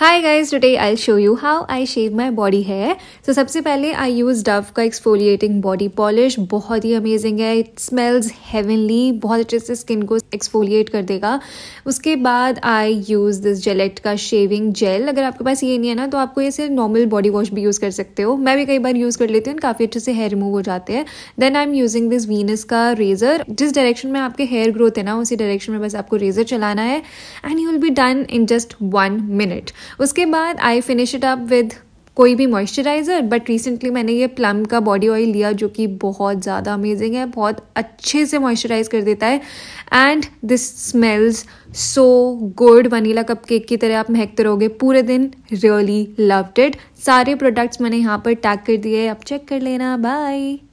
hi guys today I show you how I shave my body hair so सबसे पहले I use Dove का exfoliating body polish बहुत ही amazing है it smells heavenly बहुत अच्छे से स्किन को एक्सफोलिएट कर देगा उसके बाद आई यूज़ दिस जेलेट का शेविंग जेल अगर आपके पास ये नहीं है ना तो आपको ये सिर्फ नॉर्मल बॉडी वॉश भी यूज़ कर सकते हो मैं भी कई बार यूज़ कर लेती हूँ काफ़ी अच्छे से हेयर रिमूव हो जाते हैं then I am using this Venus का रेजर जिस डायरेक्शन में आपके हेयर ग्रोथ है ना उसी डायरेक्शन में बस आपको रेजर चलाना है and you will be done in just one minute उसके बाद I finish it up with कोई भी मॉइस्चराइज़र बट रिसेंटली मैंने ये प्लम का बॉडी ऑयल लिया जो कि बहुत ज़्यादा अमेजिंग है बहुत अच्छे से मॉइस्चराइज कर देता है and this smells so good vanilla cupcake की तरह आप महकते तो रहोगे पूरे दिन रियली लव्ड इट सारे प्रोडक्ट्स मैंने यहाँ पर टैग कर दिए आप चेक कर लेना बाय